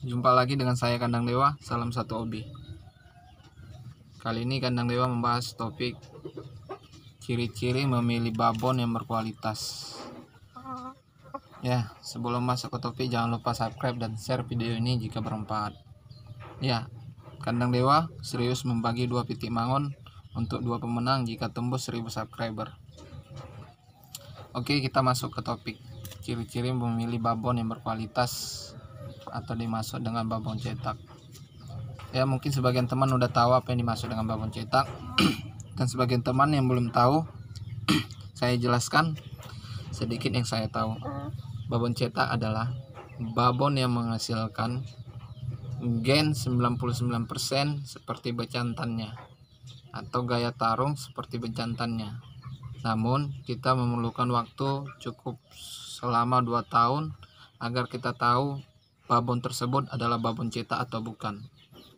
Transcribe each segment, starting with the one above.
Jumpa lagi dengan saya Kandang Dewa, salam satu hobi. Kali ini Kandang Dewa membahas topik ciri-ciri memilih babon yang berkualitas. Ya, sebelum masuk ke topik jangan lupa subscribe dan share video ini jika bermanfaat. Ya, Kandang Dewa serius membagi dua pitik mangon untuk dua pemenang jika tembus 1000 subscriber. Oke, kita masuk ke topik ciri-ciri memilih babon yang berkualitas atau dimasuk dengan babon cetak ya mungkin sebagian teman udah tahu apa yang dimasuk dengan babon cetak dan sebagian teman yang belum tahu saya jelaskan sedikit yang saya tahu babon cetak adalah babon yang menghasilkan gen 99% seperti bejantannya atau gaya tarung seperti bejantannya namun kita memerlukan waktu cukup selama 2 tahun agar kita tahu babon tersebut adalah babon cetak atau bukan.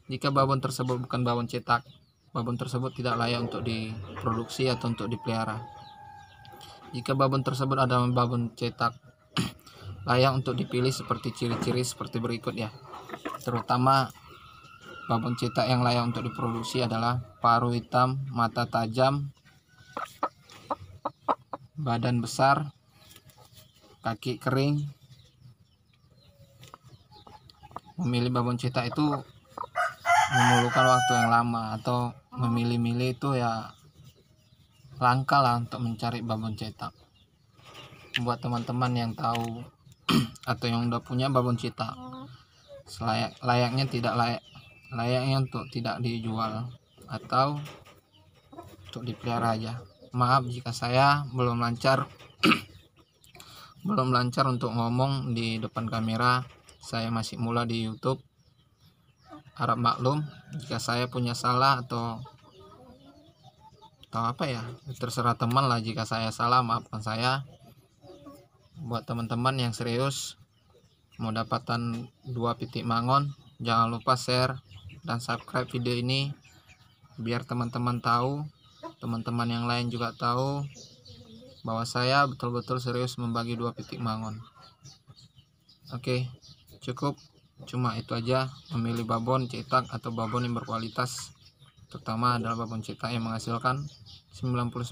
Jika babon tersebut bukan babon cetak, babon tersebut tidak layak untuk diproduksi atau untuk dipelihara. Jika babon tersebut adalah babon cetak, layak untuk dipilih seperti ciri-ciri seperti berikut ya. Terutama babon cetak yang layak untuk diproduksi adalah paruh hitam, mata tajam, badan besar, kaki kering, memilih babon cita itu memerlukan waktu yang lama atau memilih-milih itu ya langka lah untuk mencari babon cetak buat teman-teman yang tahu atau yang udah punya babon cetak selayak layaknya tidak layak layaknya untuk tidak dijual atau untuk dipelihara aja maaf jika saya belum lancar belum lancar untuk ngomong di depan kamera saya masih mula di YouTube. Harap maklum jika saya punya salah atau atau apa ya terserah teman lah jika saya salah maafkan saya buat teman-teman yang serius mau dapatan dua pitik mangon jangan lupa share dan subscribe video ini biar teman-teman tahu teman-teman yang lain juga tahu bahwa saya betul-betul serius membagi dua pitik mangon oke okay cukup cuma itu aja memilih babon cetak atau babon yang berkualitas terutama adalah babon cetak yang menghasilkan 99%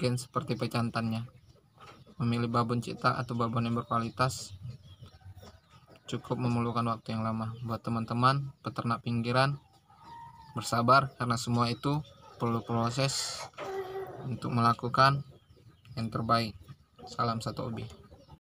gen seperti pecantannya memilih babon cetak atau babon yang berkualitas cukup memerlukan waktu yang lama buat teman-teman peternak pinggiran bersabar karena semua itu perlu proses untuk melakukan yang terbaik salam satu obi.